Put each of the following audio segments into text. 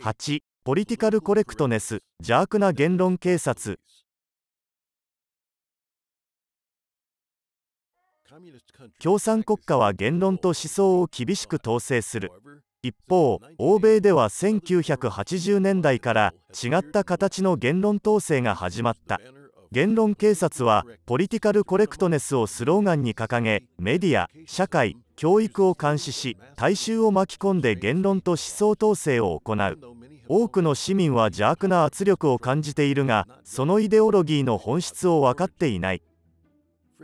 8ポリティカルコレクトネス邪悪な言論警察共産国家は言論と思想を厳しく統制する一方欧米では1980年代から違った形の言論統制が始まった言論警察はポリティカルコレクトネスをスローガンに掲げメディア社会教育を監視し大衆を巻き込んで言論と思想統制を行う多くの市民は邪悪な圧力を感じているがそのイデオロギーの本質を分かっていない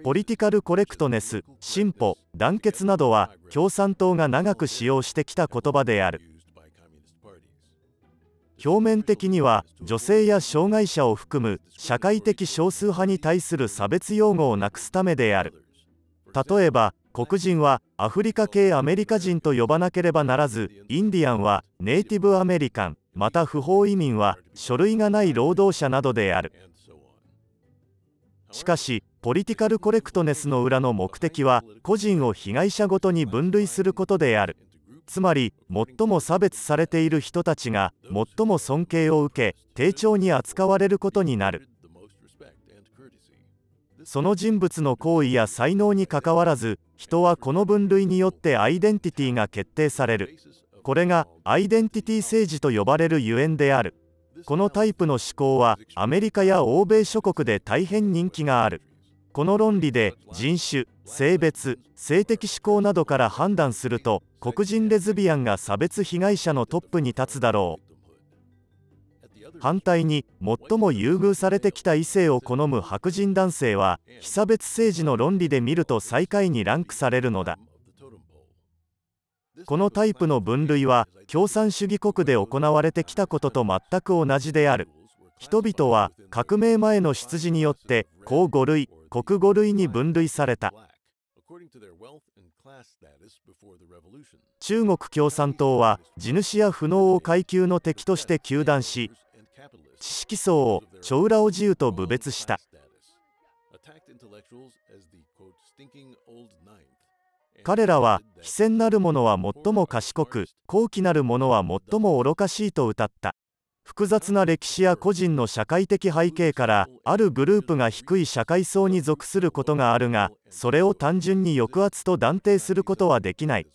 ポリティカルコレクトネス進歩団結などは共産党が長く使用してきた言葉である表面的には女性や障害者を含む社会的少数派に対する差別用語をなくすためである例えば黒人はアフリカ系アメリカ人と呼ばなければならずインディアンはネイティブアメリカンまた不法移民は書類がない労働者などであるしかしポリティカルコレクトネスの裏の目的は個人を被害者ごとに分類することであるつまり最も差別されている人たちが最も尊敬を受け丁重に扱われることになるその人物の行為や才能にかかわらず人はこの分類によってアイデンティティが決定されるこれがアイデンティティ政治と呼ばれるゆえんであるこのタイプの思考はアメリカや欧米諸国で大変人気があるこの論理で人種性別性的指向などから判断すると黒人レズビアンが差別被害者のトップに立つだろう反対に最も優遇されてきた異性を好む白人男性は被差別政治の論理で見ると最下位にランクされるのだこのタイプの分類は共産主義国で行われてきたことと全く同じである人々は革命前の出自によって公5類国五類に分類された中国共産党は地主や不能を階級の敵として糾弾し知識層をチョウラオ自由と部別した彼らは「非戦なる者は最も賢く高貴なる者は最も愚かしい」と歌った複雑な歴史や個人の社会的背景からあるグループが低い社会層に属することがあるがそれを単純に抑圧と断定することはできない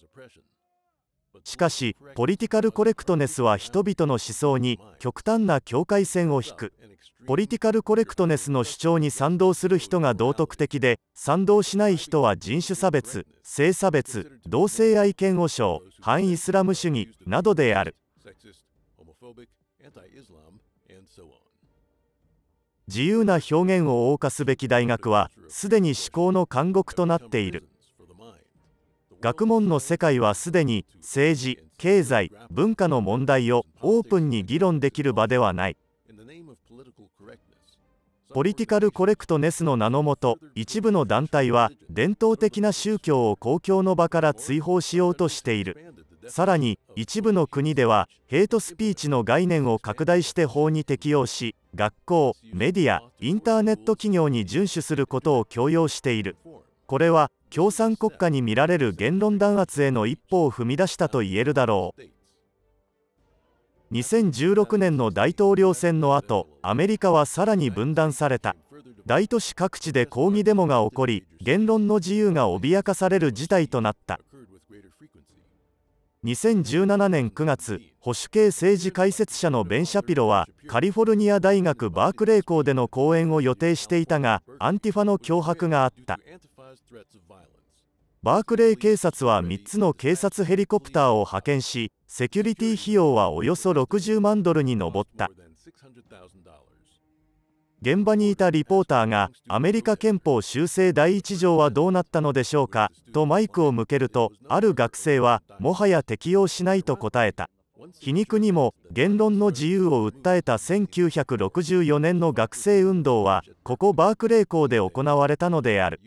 しかしポリティカルコレクトネスは人々の思想に極端な境界線を引くポリティカルコレクトネスの主張に賛同する人が道徳的で賛同しない人は人種差別性差別同性愛嫌悪症反イスラム主義などである自由な表現を謳歌すべき大学はすでに思考の監獄となっている学問の世界はすでに政治経済文化の問題をオープンに議論できる場ではないポリティカルコレクトネスの名のもと一部の団体は伝統的な宗教を公共の場から追放しようとしているさらに一部の国ではヘイトスピーチの概念を拡大して法に適用し学校メディアインターネット企業に遵守することを強要しているこれは共産国家に見られる言論弾圧への一歩を踏み出したと言えるだろう2016年の大統領選の後アメリカはさらに分断された大都市各地で抗議デモが起こり言論の自由が脅かされる事態となった2017年9月保守系政治解説者のベン・シャピロはカリフォルニア大学バークレー校での講演を予定していたがアンティファの脅迫があったバークレー警察は3つの警察ヘリコプターを派遣し、セキュリティ費用はおよそ60万ドルに上った。現場にいたリポーターが、アメリカ憲法修正第1条はどうなったのでしょうかとマイクを向けると、ある学生は、もはや適用しないと答えた。皮肉にも言論の自由を訴えた1964年の学生運動はここバークレー校で行われたのである。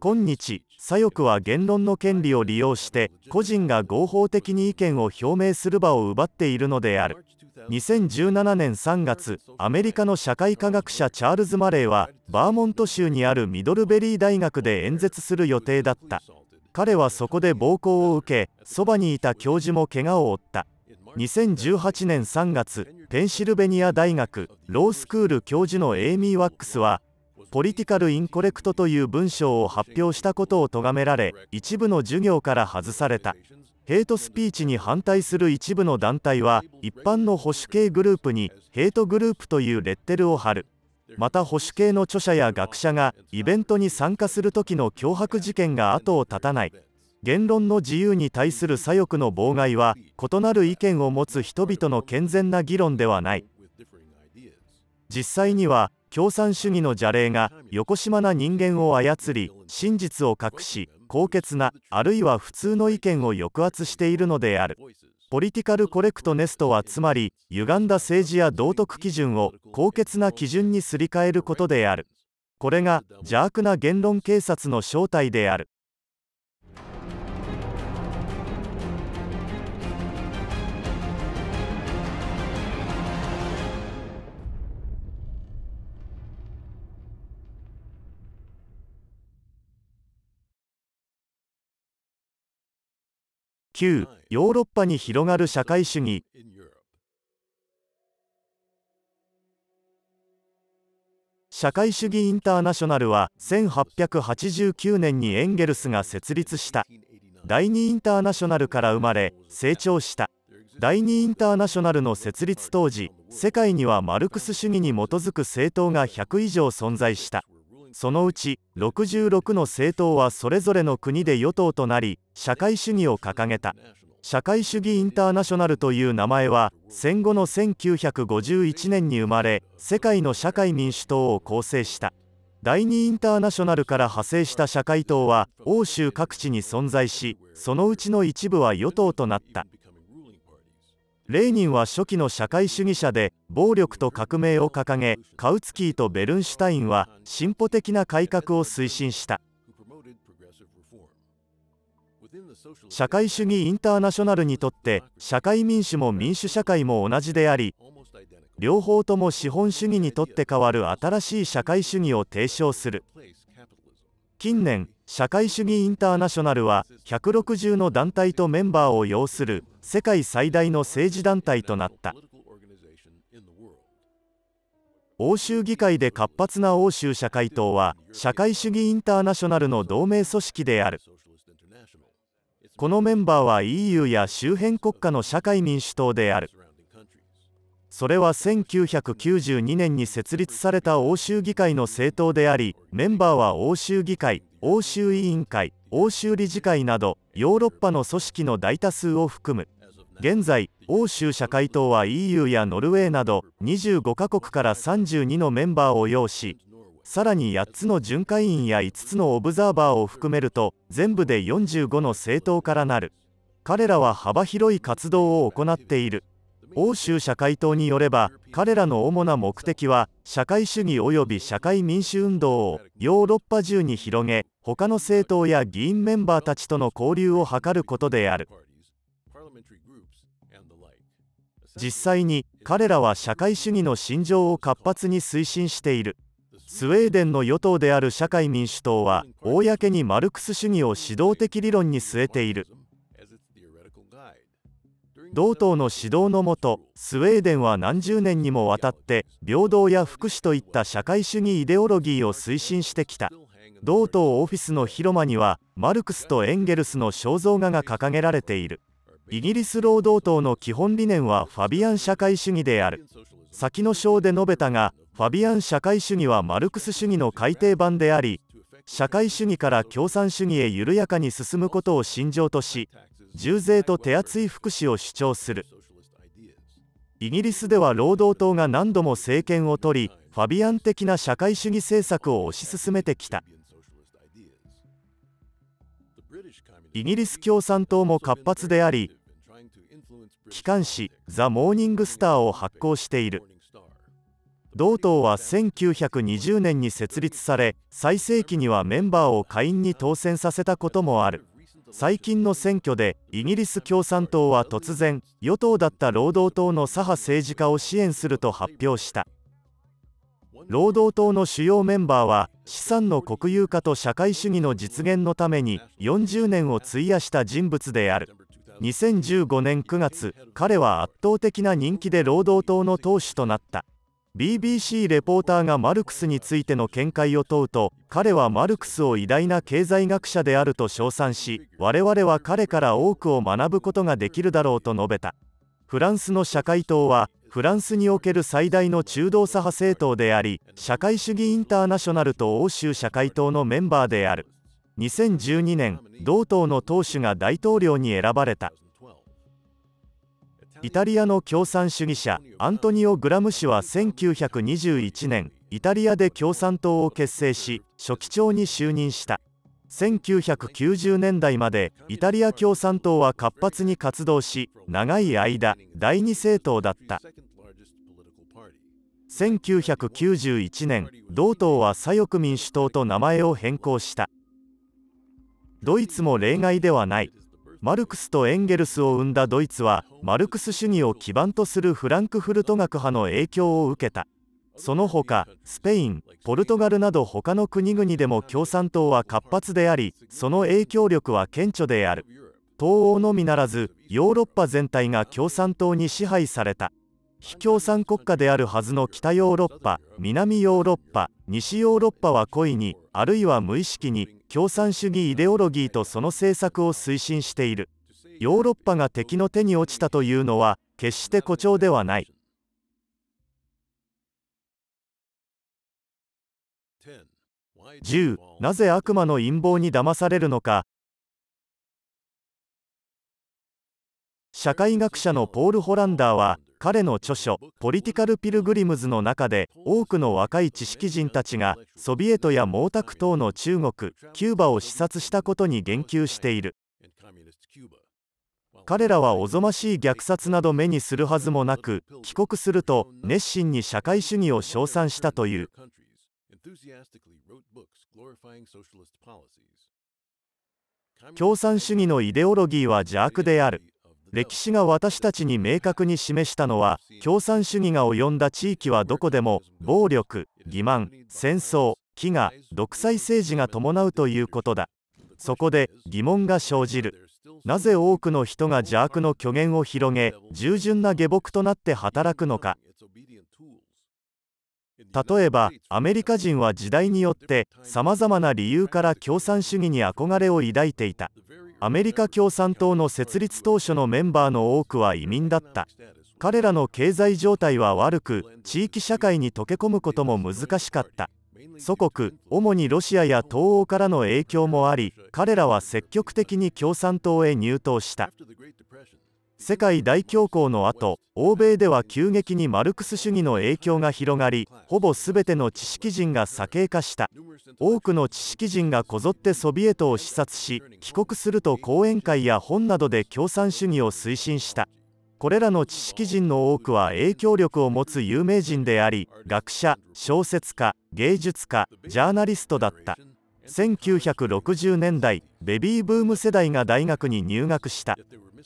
今日左翼は言論の権利を利用して個人が合法的に意見を表明する場を奪っているのである2017年3月アメリカの社会科学者チャールズ・マレーはバーモント州にあるミドルベリー大学で演説する予定だった彼はそこで暴行を受けそばにいた教授も怪我を負った2018年3月ペンシルベニア大学ロースクール教授のエイミー・ワックスはポリティカル・インコレクトという文章を発表したことを咎められ一部の授業から外されたヘイトスピーチに反対する一部の団体は一般の保守系グループにヘイトグループというレッテルを貼るまた保守系の著者や学者がイベントに参加するときの脅迫事件が後を絶たない言論の自由に対する左翼の妨害は異なる意見を持つ人々の健全な議論ではない実際には共産主義の邪霊が横島な人間を操り真実を隠し高潔なあるいは普通の意見を抑圧しているのであるポリティカルコレクトネストはつまり歪んだ政治や道徳基準を高潔な基準にすり替えることであるこれが邪悪な言論警察の正体である旧ヨーロッパに広がる社会主義社会主義インターナショナルは1889年にエンゲルスが設立した第2インターナショナルから生まれ成長した第2インターナショナルの設立当時世界にはマルクス主義に基づく政党が100以上存在したそのうち66の政党はそれぞれの国で与党となり社会主義を掲げた社会主義インターナショナルという名前は戦後の1951年に生まれ世界の社会民主党を構成した第二インターナショナルから派生した社会党は欧州各地に存在しそのうちの一部は与党となったレーニンは初期の社会主義者で暴力と革命を掲げカウツキーとベルンシュタインは進歩的な改革を推進した社会主義インターナショナルにとって社会民主も民主社会も同じであり両方とも資本主義にとって代わる新しい社会主義を提唱する近年社会主義インターナショナルは160の団体とメンバーを擁する世界最大の政治団体となった欧州議会で活発な欧州社会党は社会主義インターナショナルの同盟組織であるこのメンバーは EU や周辺国家の社会民主党であるそれは1992年に設立された欧州議会の政党でありメンバーは欧州議会欧州委員会欧州理事会などヨーロッパの組織の大多数を含む現在欧州社会党は EU やノルウェーなど25カ国から32のメンバーを要しさらに8つの巡回員や5つのオブザーバーを含めると全部で45の政党からなる彼らは幅広い活動を行っている欧州社会党によれば彼らの主な目的は社会主義及び社会民主運動をヨーロッパ中に広げ他の政党や議員メンバーたちとの交流を図ることである実際に彼らは社会主義の信条を活発に推進しているスウェーデンの与党である社会民主党は公にマルクス主義を指導的理論に据えている同党の指導のもとスウェーデンは何十年にもわたって平等や福祉といった社会主義イデオロギーを推進してきた同党オフィスの広間にはマルクスとエンゲルスの肖像画が掲げられているイギリス労働党の基本理念はファビアン社会主義である先の章で述べたがファビアン社会主義はマルクス主義の改訂版であり社会主義から共産主義へ緩やかに進むことを信条とし重税と手厚い福祉を主張するイギリスでは労働党が何度も政権を取りファビアン的な社会主義政策を推し進めてきたイギリス共産党も活発であり機関紙ザ・モーニングスターを発行している同党は1920年に設立され最盛期にはメンバーを下院に当選させたこともある最近の選挙でイギリス共産党は突然与党だった労働党の左派政治家を支援すると発表した労働党の主要メンバーは資産の国有化と社会主義の実現のために40年を費やした人物である2015年9月彼は圧倒的な人気で労働党の党首となった BBC レポーターがマルクスについての見解を問うと彼はマルクスを偉大な経済学者であると称賛し我々は彼から多くを学ぶことができるだろうと述べたフランスの社会党はフランスにおける最大の中道左派政党であり社会主義インターナショナルと欧州社会党のメンバーである2012年同党の党首が大統領に選ばれたイタリアの共産主義者アントニオ・グラム氏は1921年イタリアで共産党を結成し書記長に就任した1990年代までイタリア共産党は活発に活動し長い間第二政党だった1991年同党は左翼民主党と名前を変更したドイツも例外ではないマルクスとエンゲルスを生んだドイツはマルクス主義を基盤とするフランクフルト学派の影響を受けたその他スペインポルトガルなど他の国々でも共産党は活発でありその影響力は顕著である東欧のみならずヨーロッパ全体が共産党に支配された非共産国家であるはずの北ヨーロッパ南ヨーロッパ西ヨーロッパは故意にあるいは無意識に共産主義イデオロギーとその政策を推進しているヨーロッパが敵の手に落ちたというのは決して誇張ではない10なぜ悪魔の陰謀に騙されるのか社会学者のポール・ホランダーは彼の著書「ポリティカル・ピルグリムズ」の中で多くの若い知識人たちがソビエトや毛沢東の中国キューバを視察したことに言及している彼らはおぞましい虐殺など目にするはずもなく帰国すると熱心に社会主義を称賛したという共産主義のイデオロギーは邪悪である歴史が私たちに明確に示したのは共産主義が及んだ地域はどこでも暴力欺瞞戦争飢餓独裁政治が伴うということだそこで疑問が生じるなぜ多くの人が邪悪の虚言を広げ従順な下僕となって働くのか例えばアメリカ人は時代によってさまざまな理由から共産主義に憧れを抱いていたアメリカ共産党の設立当初のメンバーの多くは移民だった彼らの経済状態は悪く地域社会に溶け込むことも難しかった祖国主にロシアや東欧からの影響もあり彼らは積極的に共産党へ入党した世界大恐慌の後欧米では急激にマルクス主義の影響が広がりほぼ全ての知識人が左傾化した多くの知識人がこぞってソビエトを視察し帰国すると講演会や本などで共産主義を推進したこれらの知識人の多くは影響力を持つ有名人であり学者小説家芸術家ジャーナリストだった1960年代ベビーブーム世代が大学に入学した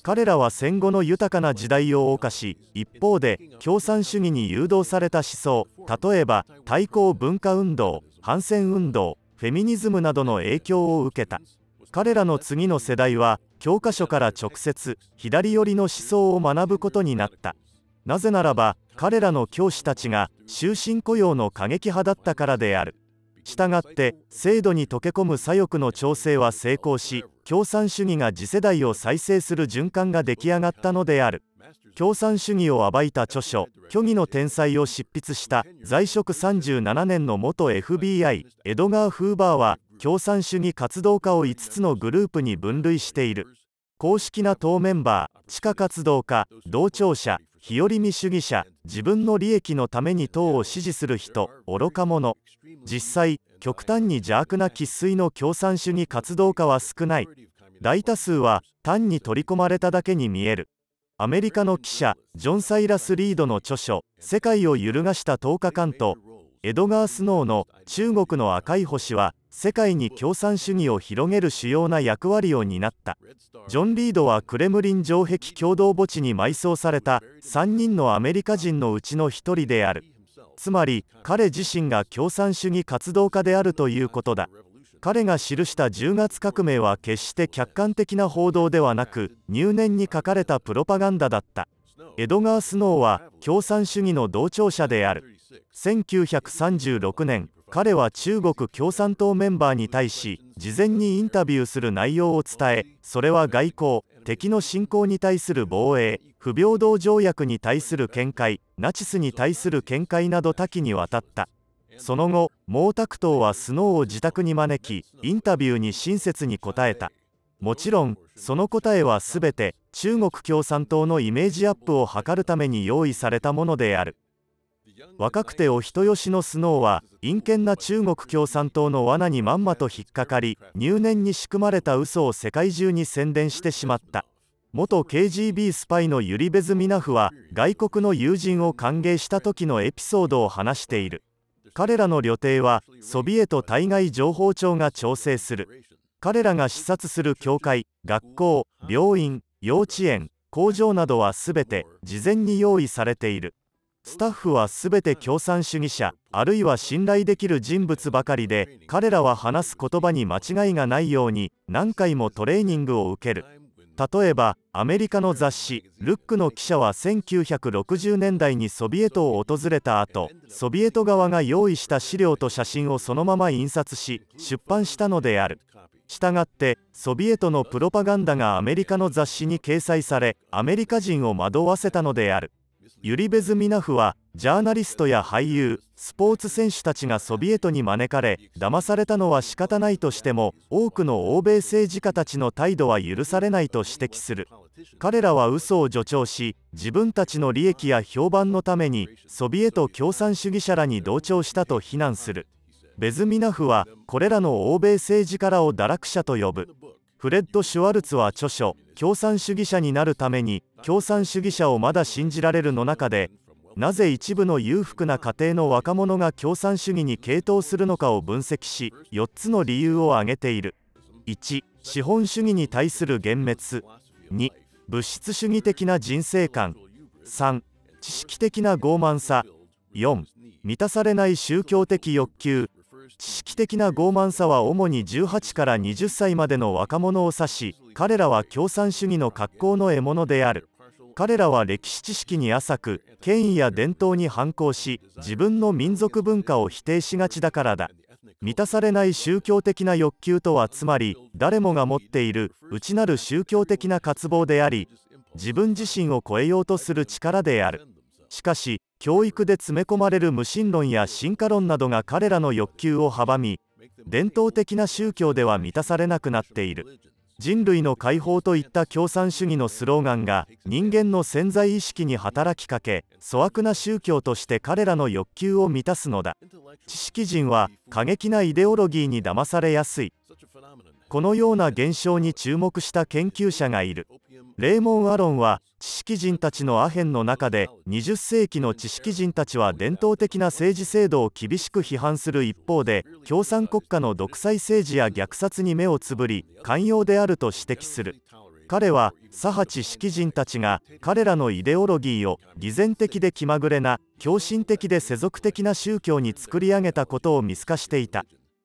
彼らは戦後の豊かな時代を謳歌し一方で共産主義に誘導された思想例えば対抗文化運動反戦運動フェミニズムなどの影響を受けた彼らの次の世代は教科書から直接左寄りの思想を学ぶことになったなぜならば彼らの教師たちが終身雇用の過激派だったからであるしたがって制度に溶け込む左翼の調整は成功し共産主義が次世代を再生する循環が出来上がったのである共産主義を暴いた著書「虚偽の天才」を執筆した在職37年の元 FBI エドガー・フーバーは共産主義活動家を5つのグループに分類している公式な党メンバー地下活動家同調者日和見主義者自分の利益のために党を支持する人愚か者実際極端に邪悪な生粋の共産主義活動家は少ない大多数は単に取り込まれただけに見えるアメリカの記者ジョン・サイラス・リードの著書「世界を揺るがした10日間」とエドガー・スノーの「中国の赤い星」は世界に共産主義を広げる主要な役割を担ったジョン・リードはクレムリン城壁共同墓地に埋葬された3人のアメリカ人のうちの1人であるつまり彼自身が共産主義活動家であるということだ彼が記した10月革命は決して客観的な報道ではなく入念に書かれたプロパガンダだったエドガー・スノーは共産主義の同調者である1936年彼は中国共産党メンバーに対し事前にインタビューする内容を伝えそれは外交敵の侵攻に対する防衛不平等条約に対する見解ナチスに対する見解など多岐にわたったその後毛沢東はスノーを自宅に招きインタビューに親切に答えたもちろんその答えは全て中国共産党のイメージアップを図るために用意されたものである若くてお人よしのスノーは陰険な中国共産党の罠にまんまと引っかかり入念に仕組まれた嘘を世界中に宣伝してしまった元 KGB スパイのユリ・ベズミナフは外国の友人を歓迎した時のエピソードを話している彼らの旅程はソビエト対外情報庁が調整する彼らが視察する教会学校病院幼稚園工場などは全て事前に用意されているスタッフは全て共産主義者あるいは信頼できる人物ばかりで彼らは話す言葉に間違いがないように何回もトレーニングを受ける例えばアメリカの雑誌「ルック」の記者は1960年代にソビエトを訪れた後ソビエト側が用意した資料と写真をそのまま印刷し出版したのであるしたがってソビエトのプロパガンダがアメリカの雑誌に掲載されアメリカ人を惑わせたのであるユリベズミナフはジャーナリストや俳優スポーツ選手たちがソビエトに招かれ騙されたのは仕方ないとしても多くの欧米政治家たちの態度は許されないと指摘する彼らは嘘を助長し自分たちの利益や評判のためにソビエト共産主義者らに同調したと非難するベズミナフはこれらの欧米政治家らを堕落者と呼ぶフレッド・シュワルツは著書「共産主義者になるために共産主義者をまだ信じられる」の中でなぜ一部の裕福な家庭の若者が共産主義に傾倒するのかを分析し4つの理由を挙げている1資本主義に対する幻滅2物質主義的な人生観3知識的な傲慢さ4満たされない宗教的欲求知識的な傲慢さは主に18から20歳までの若者を指し彼らは共産主義の格好の獲物である彼らは歴史知識に浅く権威や伝統に反抗し自分の民族文化を否定しがちだからだ満たされない宗教的な欲求とはつまり誰もが持っている内なる宗教的な渇望であり自分自身を超えようとする力であるしかし教育で詰め込まれる無神論や進化論などが彼らの欲求を阻み伝統的な宗教では満たされなくなっている人類の解放といった共産主義のスローガンが人間の潜在意識に働きかけ粗悪な宗教として彼らの欲求を満たすのだ知識人は過激なイデオロギーに騙されやすいこのような現象に注目した研究者がいるレーモン・アロンは知識人たちのアヘンの中で20世紀の知識人たちは伝統的な政治制度を厳しく批判する一方で共産国家の独裁政治や虐殺に目をつぶり寛容であると指摘する彼は左派知識人たちが彼らのイデオロギーを偽善的で気まぐれな狂信的で世俗的な宗教に作り上げたことを見透かしていた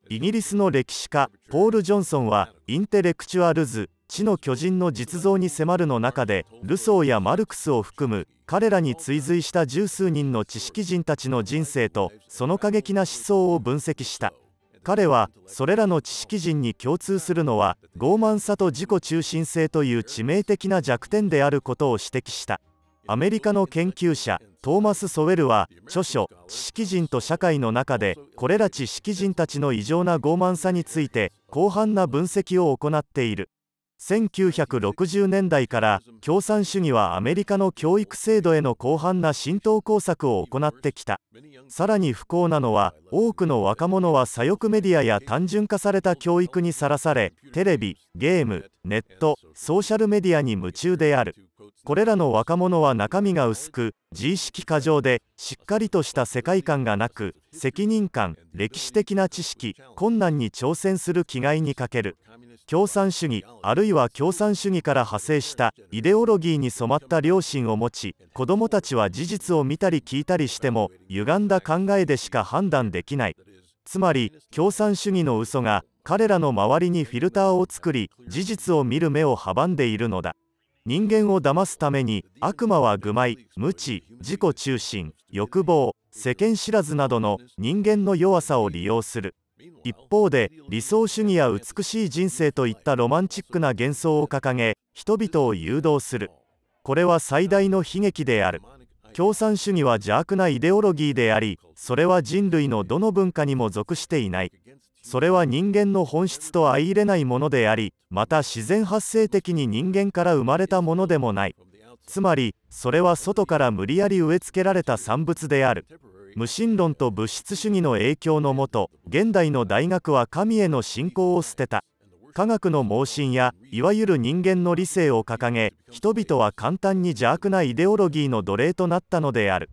イギリスの歴史家ポール・ジョンソンはインテレクチュアルズ「地の巨人」の実像に迫るの中でルソーやマルクスを含む彼らに追随した十数人の知識人たちの人生とその過激な思想を分析した彼はそれらの知識人に共通するのは傲慢さと自己中心性という致命的な弱点であることを指摘したアメリカの研究者トーマス・ソウェルは著書「知識人と社会」の中でこれら知識人たちの異常な傲慢さについて広範な分析を行っている1960年代から共産主義はアメリカの教育制度への広範な浸透工作を行ってきたさらに不幸なのは多くの若者は左翼メディアや単純化された教育にさらされテレビゲームネットソーシャルメディアに夢中であるこれらの若者は中身が薄く自意識過剰でしっかりとした世界観がなく責任感歴史的な知識困難に挑戦する気概に欠ける共産主義あるいは共産主義から派生したイデオロギーに染まった良心を持ち子どもたちは事実を見たり聞いたりしても歪んだ考えでしか判断できないつまり共産主義の嘘が彼らの周りにフィルターを作り事実を見る目を阻んでいるのだ人間を騙すために悪魔は愚昧無知自己中心欲望世間知らずなどの人間の弱さを利用する一方で理想主義や美しい人生といったロマンチックな幻想を掲げ人々を誘導するこれは最大の悲劇である共産主義は邪悪なイデオロギーでありそれは人類のどの文化にも属していないそれは人間の本質と相入れないものでありまた自然発生的に人間から生まれたものでもないつまりそれは外から無理やり植え付けられた産物である無神論と物質主義の影響のもと現代の大学は神への信仰を捨てた科学の盲信やいわゆる人間の理性を掲げ人々は簡単に邪悪なイデオロギーの奴隷となったのである